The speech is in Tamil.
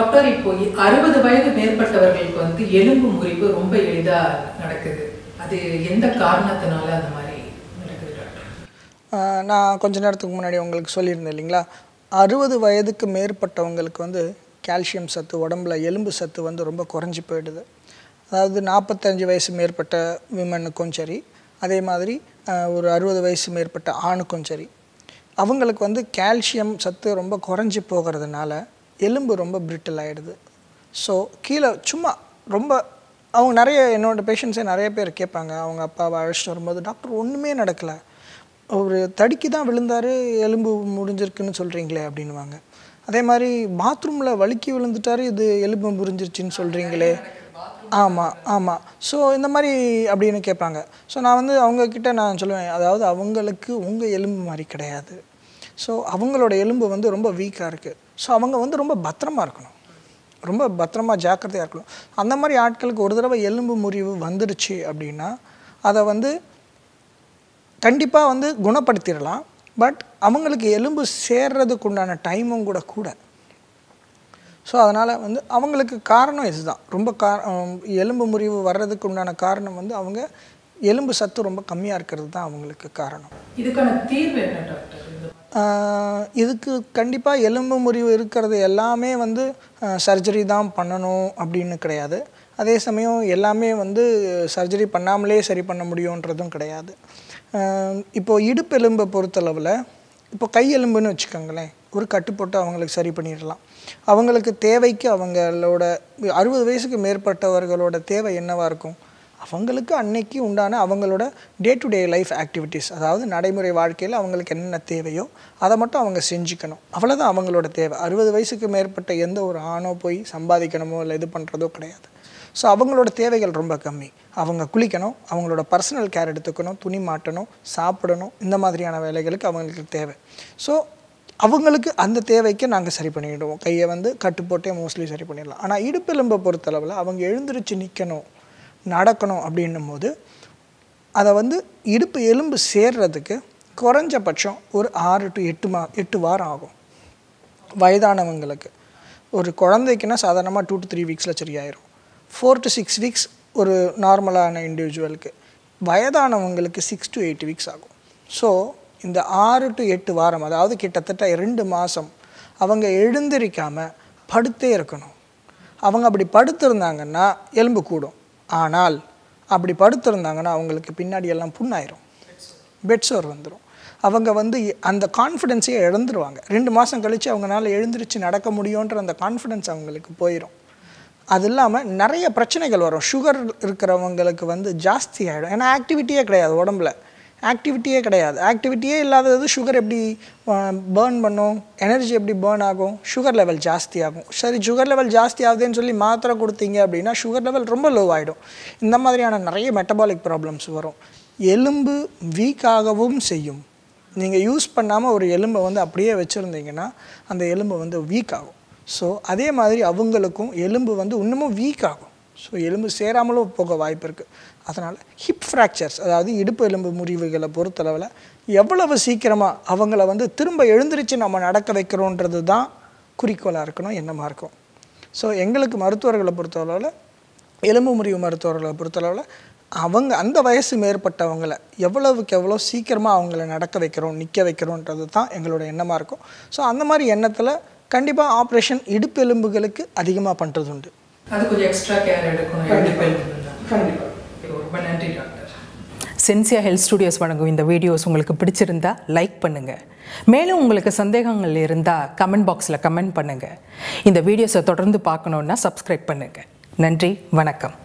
டாக்டர் இப்போ அறுபது வயது மேற்பட்டவர்களுக்கு வந்து எலும்பு முறிவு ரொம்ப எளிதா நடக்குது அது எந்த காரணத்தினால அந்த மாதிரி நடக்குது நான் கொஞ்ச நேரத்துக்கு முன்னாடி உங்களுக்கு சொல்லியிருந்தேன் இல்லைங்களா அறுபது வயதுக்கு மேற்பட்டவங்களுக்கு வந்து கால்சியம் சத்து உடம்புல எலும்பு சத்து வந்து ரொம்ப குறைஞ்சி போயிடுது அதாவது நாற்பத்தஞ்சு வயசு மேற்பட்ட விமனுக்கும் சரி அதே மாதிரி ஒரு அறுபது வயசு மேற்பட்ட ஆணுக்கும் சரி அவங்களுக்கு வந்து கால்சியம் சத்து ரொம்ப குறைஞ்சி போகிறதுனால எலும்பு ரொம்ப பிரிட்டில் ஆகிடுது ஸோ கீழே சும்மா ரொம்ப அவங்க நிறைய என்னோடய பேஷண்ட்ஸே நிறைய பேர் கேட்பாங்க அவங்க அப்பாவை அழைச்சிட்டு வரும்போது டாக்டர் ஒன்றுமே நடக்கலை ஒரு தடுக்கி தான் விழுந்தார் எலும்பு முடிஞ்சிருக்குன்னு சொல்கிறீங்களே அப்படின்வாங்க அதே மாதிரி பாத்ரூமில் வழுக்கி விழுந்துட்டார் இது எலும்பு முறிஞ்சிருச்சின்னு சொல்கிறீங்களே ஆமாம் ஆமாம் ஸோ இந்த மாதிரி அப்படின்னு கேட்பாங்க ஸோ நான் வந்து அவங்கக்கிட்ட நான் சொல்லுவேன் அதாவது அவங்களுக்கு உங்கள் எலும்பு மாதிரி கிடையாது ஸோ அவங்களோட எலும்பு வந்து ரொம்ப வீக்காக இருக்குது ஸோ அவங்க வந்து ரொம்ப பத்திரமாக இருக்கணும் ரொம்ப பத்திரமா ஜாக்கிரதையாக இருக்கணும் அந்த மாதிரி ஆட்களுக்கு ஒரு தடவை எலும்பு முறிவு வந்துடுச்சு அப்படின்னா அதை வந்து கண்டிப்பாக வந்து குணப்படுத்திடலாம் பட் அவங்களுக்கு எலும்பு சேர்றதுக்கு உண்டான டைமும் கூட கூட ஸோ அதனால் வந்து அவங்களுக்கு காரணம் இதுதான் ரொம்ப கா எலும்பு முறிவு வர்றதுக்கு உண்டான காரணம் வந்து அவங்க எலும்பு சத்து ரொம்ப கம்மியாக இருக்கிறது தான் அவங்களுக்கு காரணம் இதுக்கான தீர்வு என்ன டாக்டர் இதுக்கு கண்டிப்பாக எலும்பு முறிவு இருக்கிறது எல்லாமே வந்து சர்ஜரி தான் பண்ணணும் அப்படின்னு கிடையாது அதே சமயம் எல்லாமே வந்து சர்ஜரி பண்ணாமலே சரி பண்ண முடியுன்றதும் கிடையாது இப்போது இடுப்பு எலும்பை பொறுத்தளவில் இப்போ கை எலும்புன்னு வச்சுக்கோங்களேன் ஒரு கட்டு போட்டு அவங்களுக்கு சரி பண்ணிடலாம் அவங்களுக்கு தேவைக்கு அவங்களோட அறுபது வயசுக்கு மேற்பட்டவர்களோட தேவை என்னவாக இருக்கும் அவங்களுக்கு அன்னைக்கு உண்டான அவங்களோட day to day life activities அதாவது நடைமுறை வாழ்க்கையில் அவங்களுக்கு என்னென்ன தேவையோ அதை மட்டும் அவங்க செஞ்சுக்கணும் அவ்வளோதான் அவங்களோட தேவை அறுபது வயசுக்கு மேற்பட்ட எந்த ஒரு ஆணோ போய் சம்பாதிக்கணுமோ இல்லை இது பண்ணுறதோ கிடையாது ஸோ அவங்களோட தேவைகள் ரொம்ப கம்மி அவங்க குளிக்கணும் அவங்களோட பர்சனல் கேர் எடுத்துக்கணும் துணி மாட்டணும் சாப்பிடணும் இந்த மாதிரியான வேலைகளுக்கு அவங்களுக்கு தேவை ஸோ அவங்களுக்கு அந்த தேவைக்கு நாங்கள் சரி பண்ணிவிடுவோம் கையை வந்து கட்டுப்போட்டே மோஸ்ட்லி சரி பண்ணிடலாம் ஆனால் இடுப்பெலும்பை பொறுத்தளவில் அவங்க எழுந்திரிச்சு நிற்கணும் நடக்கணும் அப்படின்னும் போது அதை வந்து இடுப்பு எலும்பு சேர்றதுக்கு குறைஞ்சபட்சம் ஒரு ஆறு டு எட்டு மா எட்டு வாரம் ஆகும் வயதானவங்களுக்கு ஒரு குழந்தைக்குன்னா சாதாரணமாக டூ டு த்ரீ வீக்ஸில் சரியாயிரும் ஃபோர் டு சிக்ஸ் வீக்ஸ் ஒரு நார்மலான இண்டிவிஜுவலுக்கு வயதானவங்களுக்கு சிக்ஸ் டு எயிட் வீக்ஸ் ஆகும் ஸோ இந்த ஆறு டு எட்டு வாரம் அதாவது கிட்டத்தட்ட ரெண்டு மாதம் அவங்க எழுந்திருக்காமல் படுத்தே இருக்கணும் அவங்க அப்படி படுத்திருந்தாங்கன்னா எலும்பு கூடும் ஆனால் அப்படி படுத்திருந்தாங்கன்னா அவங்களுக்கு பின்னாடி எல்லாம் புண்ணாயிரும் பெட்ஸோர் வந்துடும் அவங்க வந்து அந்த கான்ஃபிடென்ஸையே இழந்துருவாங்க ரெண்டு மாதம் கழித்து அவங்களால எழுந்திரிச்சு நடக்க முடியுன்ற அந்த கான்ஃபிடென்ஸ் அவங்களுக்கு போயிடும் அது இல்லாமல் நிறைய பிரச்சனைகள் வரும் சுகர் இருக்கிறவங்களுக்கு வந்து ஜாஸ்தி ஆகிடும் ஏன்னா ஆக்டிவிட்டியே கிடையாது உடம்புல ஆக்டிவிட்டியே கிடையாது ஆக்டிவிட்டியே இல்லாதது சுகர் எப்படி பேர்ன் பண்ணும் எனர்ஜி எப்படி பேர்ன் ஆகும் சுகர் லெவல் ஜாஸ்தி ஆகும் சரி சுகர் லெவல் ஜாஸ்தி ஆகுதுன்னு சொல்லி மாத்திரை கொடுத்தீங்க அப்படின்னா சுகர் லெவல் ரொம்ப லோ ஆகிடும் இந்த மாதிரியான நிறைய மெட்டபாலிக் ப்ராப்ளம்ஸ் வரும் எலும்பு வீக்காகவும் செய்யும் நீங்கள் யூஸ் பண்ணாமல் ஒரு எலும்பை வந்து அப்படியே வச்சுருந்தீங்கன்னா அந்த எலும்பு வந்து வீக் ஆகும் ஸோ அதே மாதிரி அவங்களுக்கும் எலும்பு வந்து இன்னமும் வீக் ஆகும் ஸோ எலும்பு சேராமலும் போக வாய்ப்பு இருக்குது அதனால் ஹிப் ஃப்ராக்சர்ஸ் அதாவது இடுப்பு எலும்பு முறிவுகளை பொறுத்தளவில் எவ்வளவு சீக்கிரமாக அவங்கள வந்து திரும்ப எழுந்திரிச்சு நம்ம நடக்க வைக்கிறோன்றது தான் குறிக்கோளாக இருக்கணும் எண்ணமாக இருக்கும் ஸோ எங்களுக்கு மருத்துவர்களை பொறுத்தளவில் எலும்பு முறிவு மருத்துவர்களை பொறுத்தளவில் அவங்க அந்த வயசு மேற்பட்டவங்களை எவ்வளவுக்கு எவ்வளோ சீக்கிரமாக அவங்கள நடக்க வைக்கிறோம் நிற்க வைக்கிறோன்றது தான் எங்களோட எண்ணமாக இருக்கும் ஸோ அந்த மாதிரி எண்ணத்தில் கண்டிப்பாக ஆப்ரேஷன் இடுப்பெலும்புகளுக்கு அதிகமாக பண்ணுறது உண்டு அது கொஞ்சம் எக்ஸ்ட்ரா கேர் எடுக்கணும் ரொம்ப நன்றி டாக்டர் சென்சியா ஹெல்த் ஸ்டுடியோஸ் வழங்கும் இந்த வீடியோஸ் உங்களுக்கு பிடிச்சிருந்தா லைக் பண்ணுங்கள் மேலும் உங்களுக்கு சந்தேகங்கள் இருந்தால் கமெண்ட் பாக்ஸில் கமெண்ட் பண்ணுங்கள் இந்த வீடியோஸை தொடர்ந்து பார்க்கணுன்னா சப்ஸ்கிரைப் பண்ணுங்கள் நன்றி வணக்கம்